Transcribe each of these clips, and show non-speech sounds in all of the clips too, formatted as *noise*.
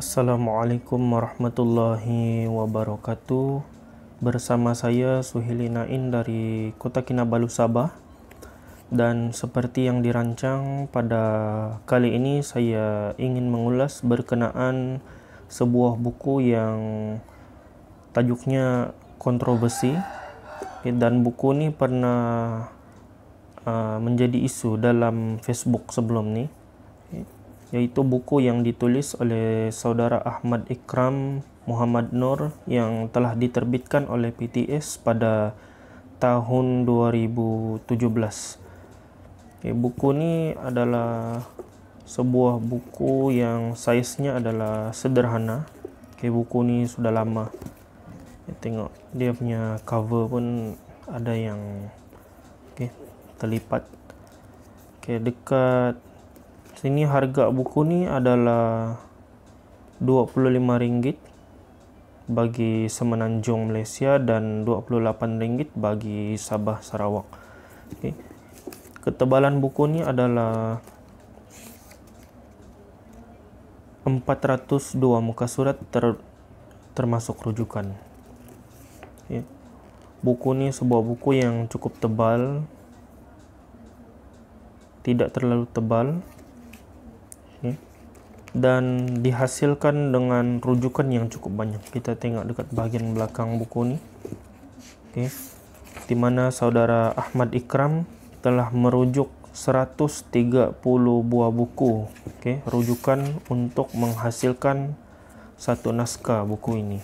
Assalamualaikum warahmatullahi wabarakatuh Bersama saya Suhili Nain dari Kota Kinabalu Sabah Dan seperti yang dirancang pada kali ini Saya ingin mengulas berkenaan sebuah buku yang Tajuknya Kontroversi Dan buku ini pernah uh, menjadi isu dalam Facebook sebelum ini iaitu buku yang ditulis oleh saudara Ahmad Ikram Muhammad Nur yang telah diterbitkan oleh PTS pada tahun 2017. buku ni adalah sebuah buku yang saiznya adalah sederhana. buku ni sudah lama. tengok dia punya cover pun ada yang okay, terlipat. Okay, dekat sini harga buku ni adalah RM25 bagi Semenanjung Malaysia dan RM28 bagi Sabah Sarawak. Okay. Ketebalan buku ni adalah 402 muka surat ter, termasuk rujukan. Okay. Buku ni sebuah buku yang cukup tebal. Tidak terlalu tebal ya. dan dihasilkan dengan rujukan yang cukup banyak. Kita tengok dekat bahagian belakang buku ini, okay. di mana saudara Ahmad Ikram telah merujuk 130 buah buku okay. rujukan untuk menghasilkan satu naskah buku ini.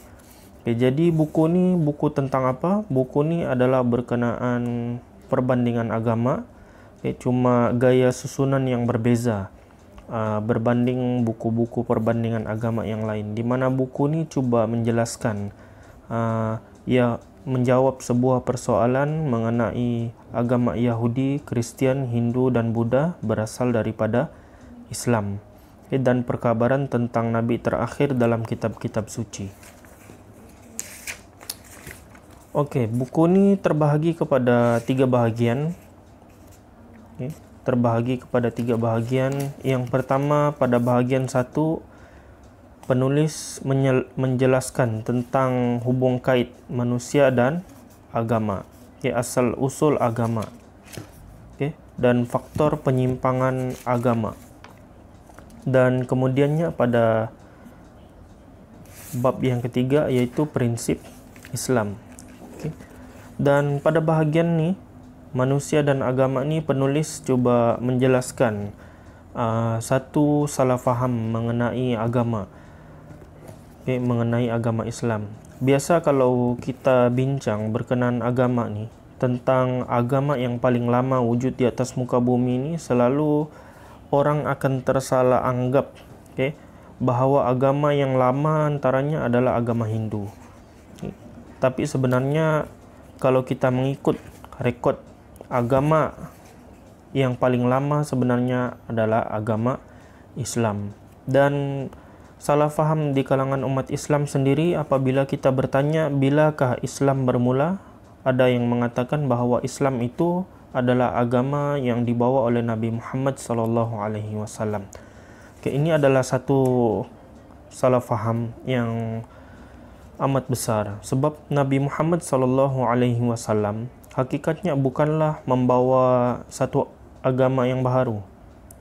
Okay, jadi buku ini buku tentang apa? Buku ini adalah berkenaan perbandingan agama. Okay, cuma gaya susunan yang berbeza. Uh, berbanding buku-buku perbandingan agama yang lain di mana buku ini cuba menjelaskan uh, ya menjawab sebuah persoalan mengenai agama Yahudi, Kristian, Hindu dan Buddha berasal daripada Islam okay, eh, dan perkabaran tentang Nabi terakhir dalam kitab-kitab suci. Okey, buku ini terbahagi kepada tiga bahagian. Okay terbahagi kepada tiga bahagian. Yang pertama pada bahagian satu, penulis menjelaskan tentang hubung kait manusia dan agama, okay, asal usul agama, okay, dan faktor penyimpangan agama. Dan kemudiannya pada bab yang ketiga yaitu prinsip Islam. Okay. Dan pada bahagian ini manusia dan agama ni penulis cuba menjelaskan uh, satu salah faham mengenai agama okay, mengenai agama Islam biasa kalau kita bincang berkenaan agama ni tentang agama yang paling lama wujud di atas muka bumi ini selalu orang akan tersalah anggap okay, bahawa agama yang lama antaranya adalah agama Hindu okay. tapi sebenarnya kalau kita mengikut rekod agama yang paling lama sebenarnya adalah agama Islam. Dan salah faham di kalangan umat Islam sendiri apabila kita bertanya bilakah Islam bermula? Ada yang mengatakan bahawa Islam itu adalah agama yang dibawa oleh Nabi Muhammad sallallahu alaihi wasallam. ini adalah satu salah faham yang amat besar sebab Nabi Muhammad sallallahu alaihi wasallam hakikatnya bukanlah membawa satu agama yang baru,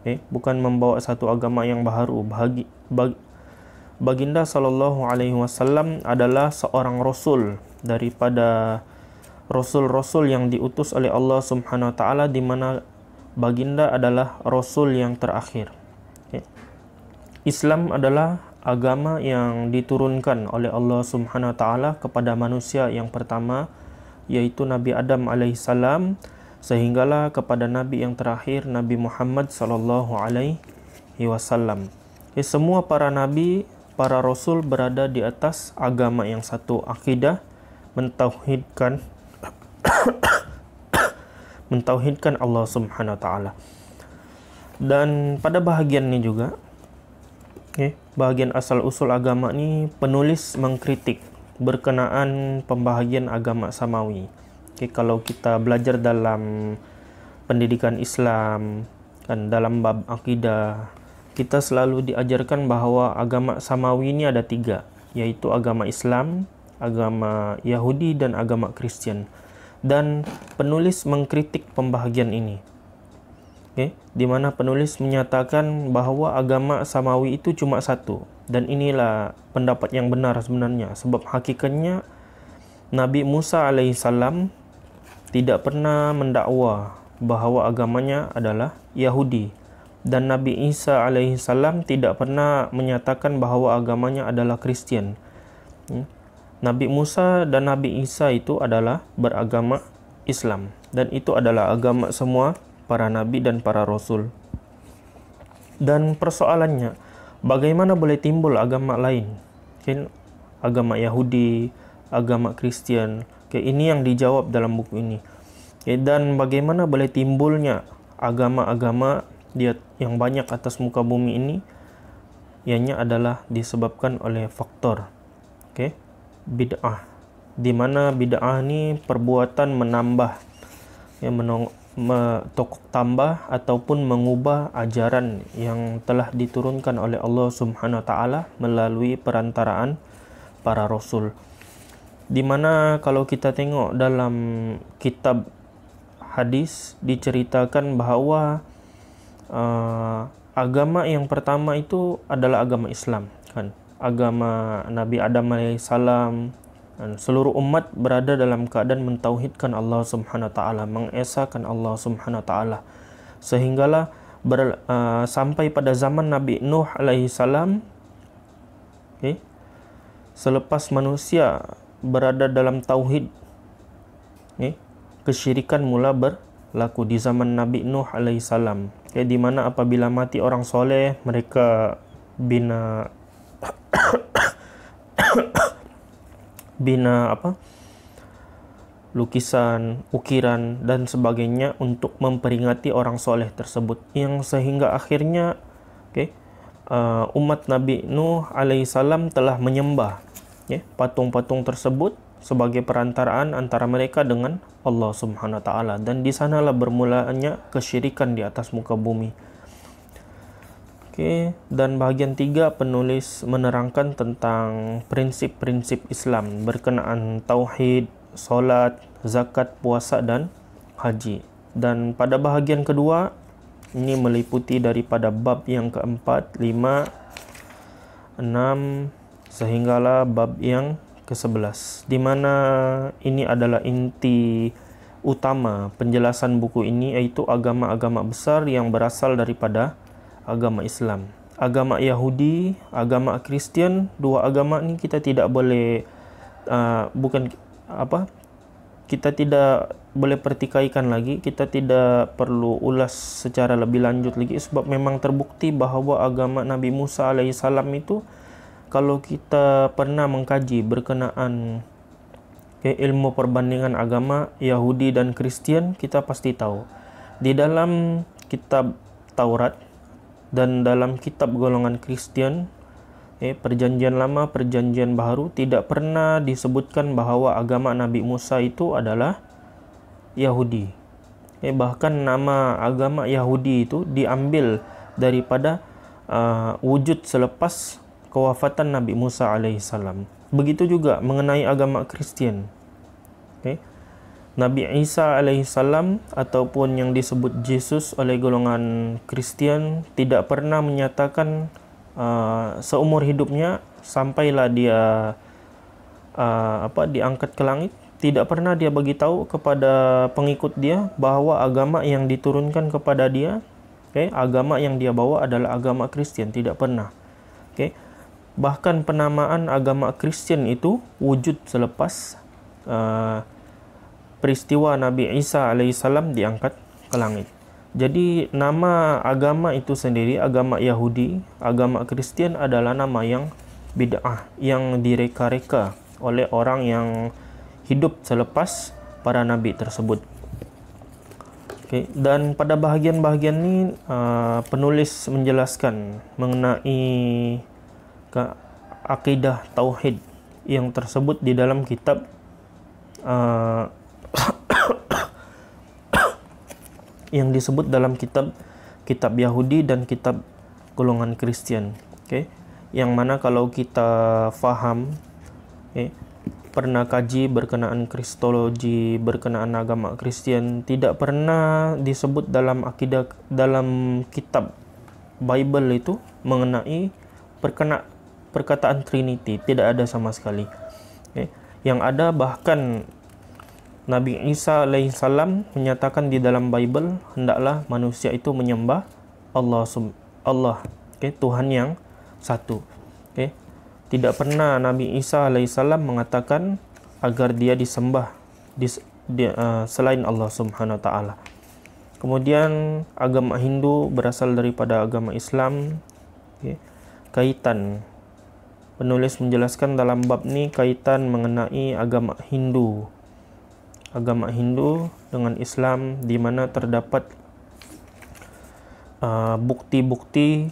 Eh, bukan membawa satu agama yang baru. Bagi, bagi, Baginda sallallahu alaihi wasallam adalah seorang rasul daripada rasul-rasul yang diutus oleh Allah Subhanahu wa taala di mana baginda adalah rasul yang terakhir. Okay. Eh, Islam adalah agama yang diturunkan oleh Allah Subhanahu wa taala kepada manusia yang pertama, yaitu Nabi Adam AS sehinggalah kepada Nabi yang terakhir Nabi Muhammad SAW okay, ya, semua para Nabi para Rasul berada di atas agama yang satu akidah mentauhidkan *coughs* mentauhidkan Allah Subhanahu Wa Taala dan pada bahagian ini juga okay, ya, bahagian asal usul agama ini penulis mengkritik berkenaan pembahagian agama samawi. Okay, kalau kita belajar dalam pendidikan Islam kan dalam bab akidah kita selalu diajarkan bahawa agama samawi ini ada tiga yaitu agama Islam, agama Yahudi dan agama Kristen. Dan penulis mengkritik pembahagian ini. Okay, di mana penulis menyatakan bahawa agama samawi itu cuma satu, dan inilah pendapat yang benar sebenarnya sebab hakikatnya Nabi Musa alaihissalam tidak pernah mendakwa bahawa agamanya adalah Yahudi dan Nabi Isa alaihissalam tidak pernah menyatakan bahawa agamanya adalah Kristian. Hmm? Nabi Musa dan Nabi Isa itu adalah beragama Islam dan itu adalah agama semua para nabi dan para rasul. Dan persoalannya, bagaimana boleh timbul agama lain okay, agama Yahudi agama Kristian okay, ini yang dijawab dalam buku ini okay, dan bagaimana boleh timbulnya agama-agama dia yang banyak atas muka bumi ini ianya adalah disebabkan oleh faktor okay, bid'ah di mana bid'ah ini perbuatan menambah yang menong me- tokok tambah ataupun mengubah ajaran yang telah diturunkan oleh Allah Subhanahu wa taala melalui perantaraan para rasul. Di mana kalau kita tengok dalam kitab hadis diceritakan bahawa uh, agama yang pertama itu adalah agama Islam kan. Agama Nabi Adam alaihissalam, seluruh umat berada dalam keadaan mentauhidkan Allah Subhanahu wa taala, mengesakan Allah Subhanahu wa taala. Sehinggalah ber, uh, sampai pada zaman Nabi Nuh alaihi salam okay, eh, selepas manusia berada dalam tauhid okay, eh, kesyirikan mula berlaku di zaman Nabi Nuh alaihi salam. Okay, eh, di mana apabila mati orang soleh mereka bina *coughs* bina apa lukisan, ukiran dan sebagainya untuk memperingati orang soleh tersebut yang sehingga akhirnya oke okay, uh, umat Nabi Nuh alaihissalam telah menyembah yeah, patung-patung tersebut sebagai perantaraan antara mereka dengan Allah Subhanahu wa taala dan di sanalah bermulanya kesyirikan di atas muka bumi. Okay. Dan bahagian tiga, penulis menerangkan tentang prinsip-prinsip Islam berkenaan tauhid, solat, zakat, puasa dan haji. Dan pada bahagian kedua, ini meliputi daripada bab yang keempat, lima, enam, sehinggalah bab yang ke sebelas. Di mana ini adalah inti utama penjelasan buku ini, iaitu agama-agama besar yang berasal daripada agama Islam. Agama Yahudi, agama Kristian, dua agama ni kita tidak boleh uh, bukan apa? Kita tidak boleh pertikaikan lagi, kita tidak perlu ulas secara lebih lanjut lagi sebab memang terbukti bahawa agama Nabi Musa alaihi salam itu kalau kita pernah mengkaji berkenaan ke ilmu perbandingan agama Yahudi dan Kristian, kita pasti tahu. Di dalam kitab Taurat, dan dalam kitab golongan Kristen, eh, perjanjian lama perjanjian baru tidak pernah disebutkan bahawa agama Nabi Musa itu adalah Yahudi eh, bahkan nama agama Yahudi itu diambil daripada uh, wujud selepas kewafatan Nabi Musa alaihissalam begitu juga mengenai agama Kristen. Nabi Isa AS ataupun yang disebut Yesus oleh golongan Kristian tidak pernah menyatakan uh, seumur hidupnya sampailah dia uh, apa diangkat ke langit tidak pernah dia bagi tahu kepada pengikut dia bahawa agama yang diturunkan kepada dia okay, agama yang dia bawa adalah agama Kristian tidak pernah okay. bahkan penamaan agama Kristian itu wujud selepas uh, peristiwa Nabi Isa AS diangkat ke langit. Jadi nama agama itu sendiri, agama Yahudi, agama Kristian adalah nama yang bid'ah, yang direka-reka oleh orang yang hidup selepas para Nabi tersebut. Okay. Dan pada bahagian-bahagian ini, uh, penulis menjelaskan mengenai ke akidah Tauhid yang tersebut di dalam kitab uh, yang disebut dalam kitab kitab Yahudi dan kitab golongan Kristen. Okay? Yang mana kalau kita faham, okay, pernah kaji berkenaan kristologi, berkenaan agama Kristen, tidak pernah disebut dalam akidah dalam kitab Bible itu mengenai perkena perkataan Trinity, tidak ada sama sekali. Okay? Yang ada bahkan Nabi Isa alaihi salam menyatakan di dalam Bible hendaklah manusia itu menyembah Allah Allah, okay, Tuhan yang satu. Okay. Tidak pernah Nabi Isa alaihi salam mengatakan agar dia disembah di, di, uh, selain Allah Subhanahu taala. Kemudian agama Hindu berasal daripada agama Islam. Okay. Kaitan penulis menjelaskan dalam bab ni kaitan mengenai agama Hindu agama Hindu dengan Islam di mana terdapat uh, bukti-bukti uh,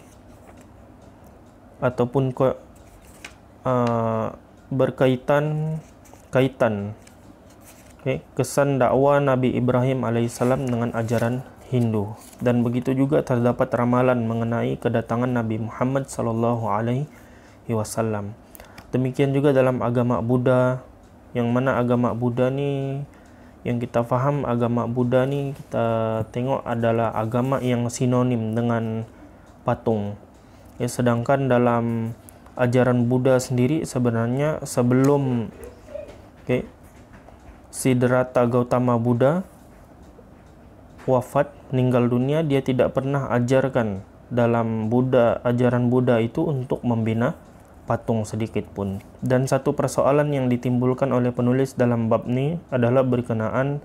ataupun ke, uh, berkaitan kaitan okay. kesan dakwah Nabi Ibrahim alaihissalam dengan ajaran Hindu dan begitu juga terdapat ramalan mengenai kedatangan Nabi Muhammad sallallahu alaihi wasallam. Demikian juga dalam agama Buddha yang mana agama Buddha ni yang kita faham agama Buddha nih kita tengok adalah agama yang sinonim dengan patung. Ya sedangkan dalam ajaran Buddha sendiri sebenarnya sebelum oke okay, Siddhartha Gautama Buddha wafat meninggal dunia dia tidak pernah ajarkan dalam Buddha ajaran Buddha itu untuk membina patung sedikit pun. Dan satu persoalan yang ditimbulkan oleh penulis dalam bab ini adalah berkenaan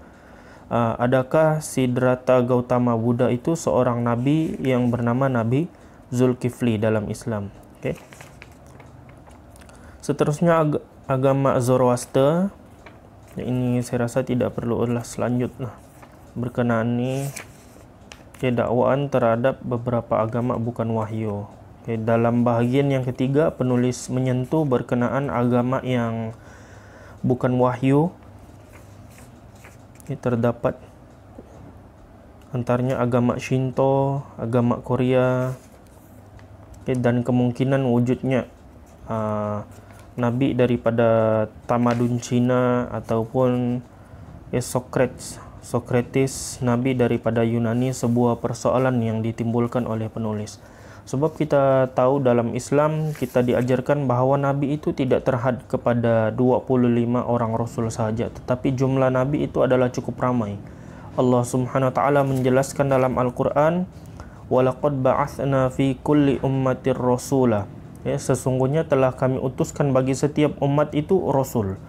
uh, adakah Sidrata Gautama Buddha itu seorang nabi yang bernama Nabi Zulkifli dalam Islam. Okay. Seterusnya ag- agama Zoroaster ini saya rasa tidak perlu ulas selanjutnya. Lah. berkenaan ini ya, dakwaan terhadap beberapa agama bukan wahyu Okay, dalam bahagian yang ketiga, penulis menyentuh berkenaan agama yang bukan wahyu. Okay, terdapat antaranya agama Shinto, agama Korea, okay, dan kemungkinan wujudnya uh, Nabi daripada tamadun Cina ataupun eh, Socrates, Socrates Nabi daripada Yunani sebuah persoalan yang ditimbulkan oleh penulis. Sebab kita tahu dalam Islam kita diajarkan bahawa Nabi itu tidak terhad kepada 25 orang Rasul sahaja Tetapi jumlah Nabi itu adalah cukup ramai Allah subhanahu wa ta'ala menjelaskan dalam Al-Quran وَلَقَدْ بَعَثْنَا فِي kulli ummatir rasulah". ya, Sesungguhnya telah kami utuskan bagi setiap umat itu Rasul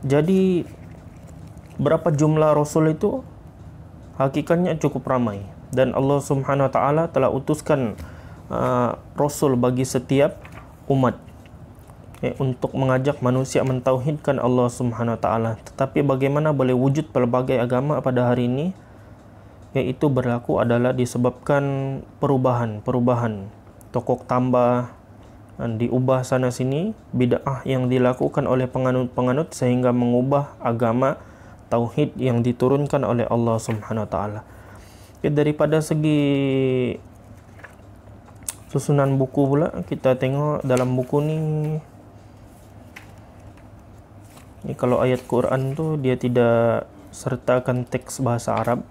Jadi berapa jumlah Rasul itu? Hakikatnya cukup ramai Dan Allah subhanahu wa ta'ala telah utuskan Rasul Uh, rasul bagi setiap umat okay, eh, untuk mengajak manusia mentauhidkan Allah Subhanahu taala tetapi bagaimana boleh wujud pelbagai agama pada hari ini yaitu berlaku adalah disebabkan perubahan perubahan tokok tambah dan uh, diubah sana sini bid'ah yang dilakukan oleh penganut-penganut sehingga mengubah agama tauhid yang diturunkan oleh Allah Subhanahu Wa taala. Ya, daripada segi susunan buku pula kita tengok dalam buku ni ni kalau ayat Quran tu dia tidak sertakan teks bahasa Arab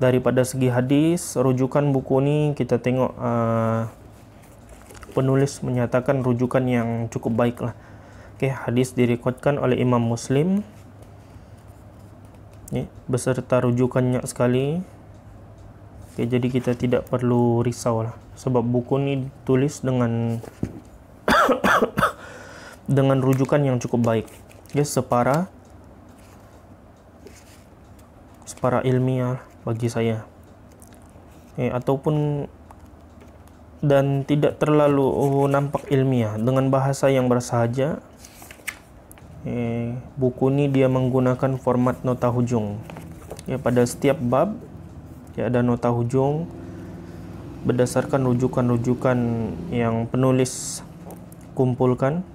daripada segi hadis rujukan buku ni kita tengok uh, penulis menyatakan rujukan yang cukup baik lah okay, hadis direkodkan oleh Imam Muslim. ni beserta rujukannya sekali. Oke, jadi kita tidak perlu risau lah sebab buku ini ditulis dengan *coughs* dengan rujukan yang cukup baik. Ya, separa separa ilmiah bagi saya. Oke, ya, ataupun dan tidak terlalu nampak ilmiah dengan bahasa yang bersahaja. Oke, ya, buku ini dia menggunakan format nota hujung. Ya, pada setiap bab ya ada nota hujung berdasarkan rujukan-rujukan yang penulis kumpulkan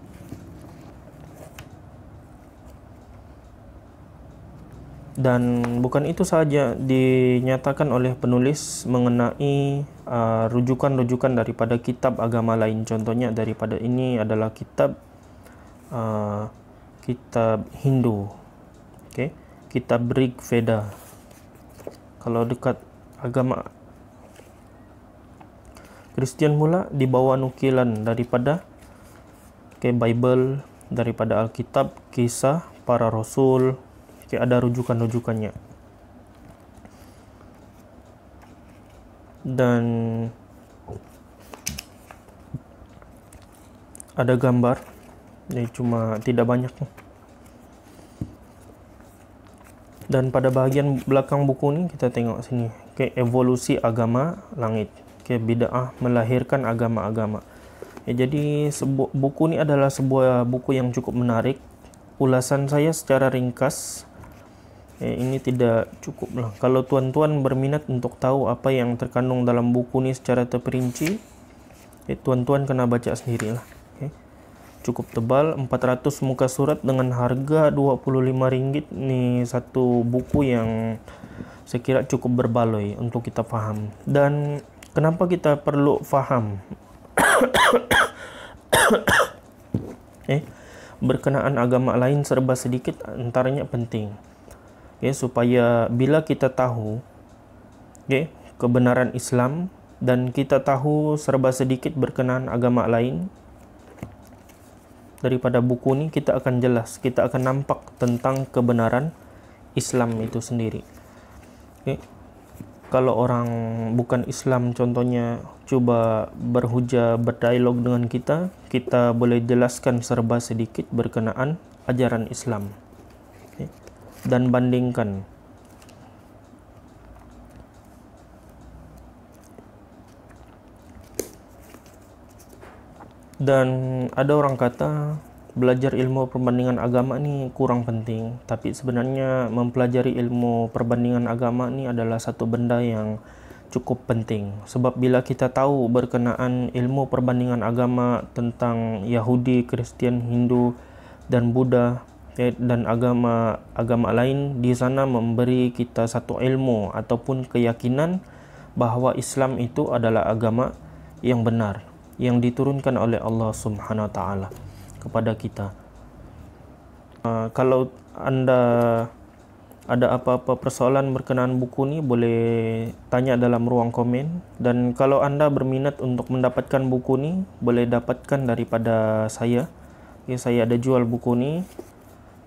dan bukan itu saja dinyatakan oleh penulis mengenai uh, rujukan-rujukan uh, daripada kitab agama lain contohnya daripada ini adalah kitab uh, kitab Hindu okay. kitab Rig Veda kalau dekat agama Kristian mula dibawa nukilan daripada ke okay, Bible daripada Alkitab kisah para rasul okay, ada rujukan-rujukannya dan ada gambar yang cuma tidak banyak dan pada bahagian belakang buku ini kita tengok sini ke evolusi agama langit. ke bid'ah melahirkan agama-agama. Ya, jadi sebu buku ini adalah sebuah buku yang cukup menarik. Ulasan saya secara ringkas ya, ini tidak cukup lah. Kalau tuan-tuan berminat untuk tahu apa yang terkandung dalam buku ini secara terperinci, ya, tuan-tuan kena baca sendirilah. cukup tebal 400 muka surat dengan harga RM25 ni satu buku yang saya kira cukup berbaloi untuk kita faham dan kenapa kita perlu faham *coughs* eh berkenaan agama lain serba sedikit antaranya penting okay, eh, supaya bila kita tahu okay, eh, kebenaran Islam dan kita tahu serba sedikit berkenaan agama lain daripada buku ni kita akan jelas, kita akan nampak tentang kebenaran Islam itu sendiri. Okay. Kalau orang bukan Islam contohnya cuba berhujah, berdialog dengan kita, kita boleh jelaskan serba sedikit berkenaan ajaran Islam. Okay. Dan bandingkan. dan ada orang kata belajar ilmu perbandingan agama ini kurang penting tapi sebenarnya mempelajari ilmu perbandingan agama ini adalah satu benda yang cukup penting sebab bila kita tahu berkenaan ilmu perbandingan agama tentang Yahudi, Kristian, Hindu dan Buddha eh, dan agama agama lain di sana memberi kita satu ilmu ataupun keyakinan bahawa Islam itu adalah agama yang benar yang diturunkan oleh Allah Subhanahu wa taala kepada kita. Uh, kalau anda ada apa-apa persoalan berkenaan buku ni boleh tanya dalam ruang komen dan kalau anda berminat untuk mendapatkan buku ni boleh dapatkan daripada saya. Ya, saya ada jual buku ni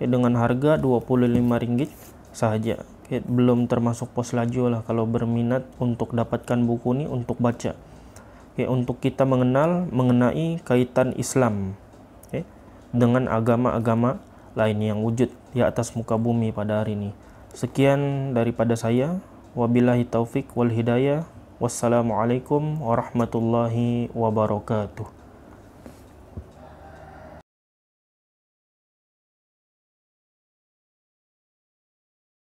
ya, dengan harga RM25 sahaja. Ya, belum termasuk pos laju lah kalau berminat untuk dapatkan buku ni untuk baca okay, untuk kita mengenal mengenai kaitan Islam okay, dengan agama-agama lain yang wujud di atas muka bumi pada hari ini. Sekian daripada saya. Wabillahi taufik wal hidayah. Wassalamualaikum warahmatullahi wabarakatuh.